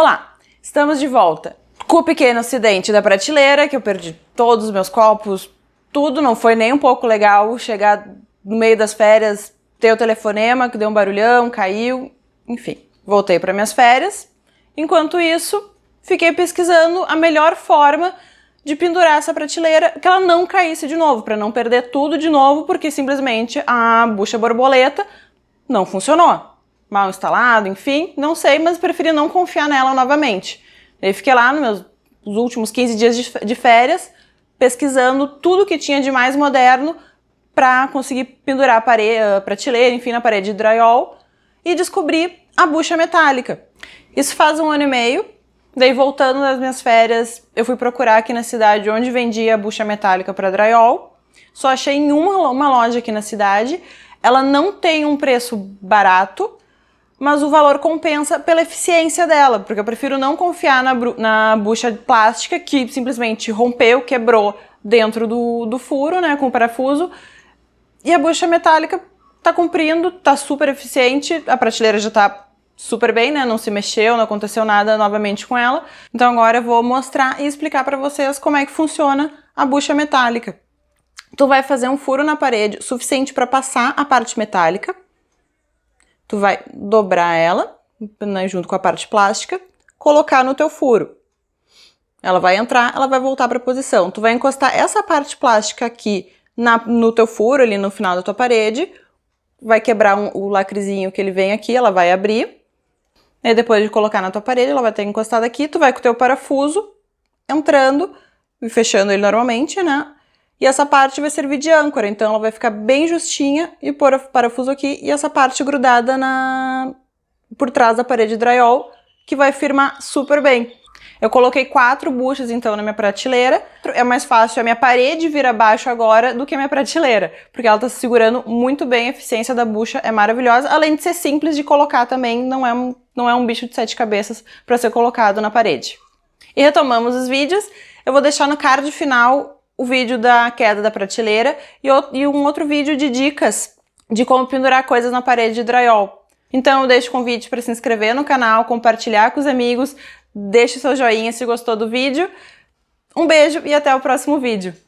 Olá, estamos de volta. Com o pequeno acidente da prateleira, que eu perdi todos os meus copos, tudo, não foi nem um pouco legal chegar no meio das férias, ter o telefonema que deu um barulhão, caiu, enfim. Voltei para minhas férias. Enquanto isso, fiquei pesquisando a melhor forma de pendurar essa prateleira, que ela não caísse de novo, para não perder tudo de novo, porque simplesmente a bucha borboleta não funcionou mal instalado, enfim, não sei, mas preferi não confiar nela novamente. Daí fiquei lá nos meus nos últimos 15 dias de, férias, pesquisando tudo que tinha de mais moderno para conseguir pendurar a parede, a prateleira, enfim, na parede de drywall e descobri a bucha metálica. Isso faz um ano e meio. Daí, voltando das minhas férias, eu fui procurar aqui na cidade onde vendia a bucha metálica para drywall. Só achei em uma, uma loja aqui na cidade. Ela não tem um preço barato, mas o valor compensa pela eficiência dela, porque eu prefiro não confiar na, na bucha plástica que simplesmente rompeu, quebrou dentro do, do furo, né, com o parafuso, e a bucha metálica tá cumprindo, tá super eficiente, a prateleira já tá super bem, né, não se mexeu, não aconteceu nada novamente com ela. Então agora eu vou mostrar e explicar para vocês como é que funciona a bucha metálica. Tu vai fazer um furo na parede suficiente para passar a parte metálica, tu vai dobrar ela, né, junto com a parte plástica, colocar no teu furo. Ela vai entrar, ela vai voltar para a posição. Tu vai encostar essa parte plástica aqui na, no teu furo, ali no final da tua parede, vai quebrar um, o lacrezinho que ele vem aqui, ela vai abrir. E depois de colocar na tua parede, ela vai ter encostado aqui, tu vai com o teu parafuso entrando e fechando ele normalmente, né? E essa parte vai servir de âncora, então ela vai ficar bem justinha e pôr o parafuso aqui e essa parte grudada na por trás da parede drywall, que vai firmar super bem. Eu coloquei quatro buchas, então, na minha prateleira. É mais fácil a minha parede vir abaixo agora do que a minha prateleira, porque ela está se segurando muito bem, a eficiência da bucha é maravilhosa, além de ser simples de colocar também, não é um, não é um bicho de sete cabeças para ser colocado na parede. E retomamos os vídeos. Eu vou deixar no card final o vídeo da queda da prateleira e, e um outro vídeo de dicas de como pendurar coisas na parede de drywall. Então eu deixo o convite para se inscrever no canal, compartilhar com os amigos, deixe seu joinha se gostou do vídeo. Um beijo e até o próximo vídeo.